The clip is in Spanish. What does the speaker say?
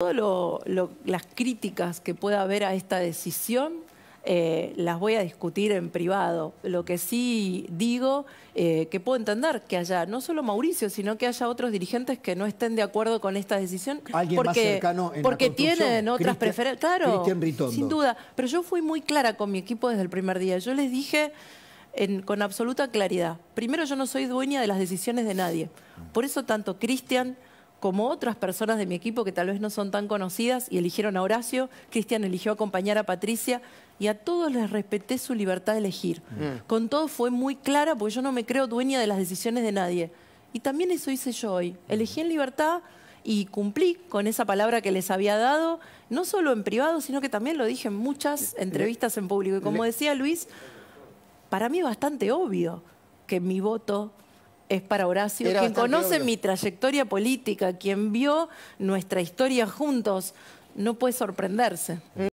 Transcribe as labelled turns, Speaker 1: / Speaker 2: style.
Speaker 1: Todas las críticas que pueda haber a esta decisión eh, las voy a discutir en privado. Lo que sí digo, eh, que puedo entender que haya no solo Mauricio, sino que haya otros dirigentes que no estén de acuerdo con esta decisión. Alguien porque, más cercano en Porque tienen otras preferencias. Claro, sin duda. Pero yo fui muy clara con mi equipo desde el primer día. Yo les dije... con absoluta claridad. Primero, yo no soy dueña de las decisiones de nadie. Por eso tanto Cristian como otras personas de mi equipo que tal vez no son tan conocidas y eligieron a Horacio, Cristian eligió acompañar a Patricia y a todos les respeté su libertad de elegir. Mm. Con todo fue muy clara porque yo no me creo dueña de las decisiones de nadie. Y también eso hice yo hoy. Elegí en libertad y cumplí con esa palabra que les había dado, no solo en privado, sino que también lo dije en muchas entrevistas en público. Y como decía Luis, para mí es bastante obvio que mi voto es para Horacio, quien conoce mi trayectoria política, quien vio nuestra historia juntos, no puede sorprenderse.